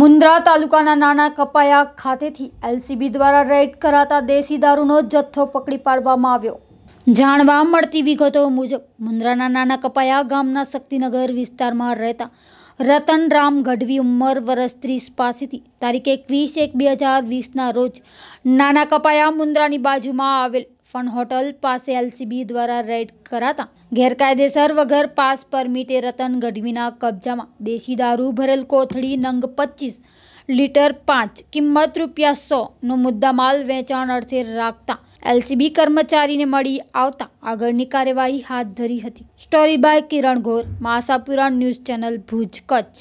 મુન્દ્રા તાલુકાના નાના કપાયા ખાતેથી એલસીબી દ્વારા રેડ કરાતા દેશી દારૂનો જથ્થો પકડી પાડવામાં આવ્યો જાણવા મળતી વિગતો મુજબ મુન્દ્રાના નાના કપાયા ગામના શક્તિનગર વિસ્તારમાં રહેતા રતનરામ ગઢવી ઉંમર વર્ષ ત્રીસ પાસેથી તારીખ એકવીસ એક બે હજાર વીસના રોજ નાના કપાયા મુન્દ્રાની બાજુમાં આવેલ ફન હોટેલ પાસે એલસીબી દ્વારા રેડ કરાતા ઘેર કાયદેસર વગર પાસ પરમીટે રતન ગઢવીના કબજામાં દેશી દારૂ ભરેલ કોથડી નંગ 25 લિટર 5 કિંમત રૂપિયા 100 નો મુદ્દામાલ વેચાણ અર્થે રાખતા એલસીબી કર્મચારીને મળી આવતા આગળની કાર્યવાહી હાથ ધરી હતી story by Kiran Gor Masapura news channel Bhuj Kutch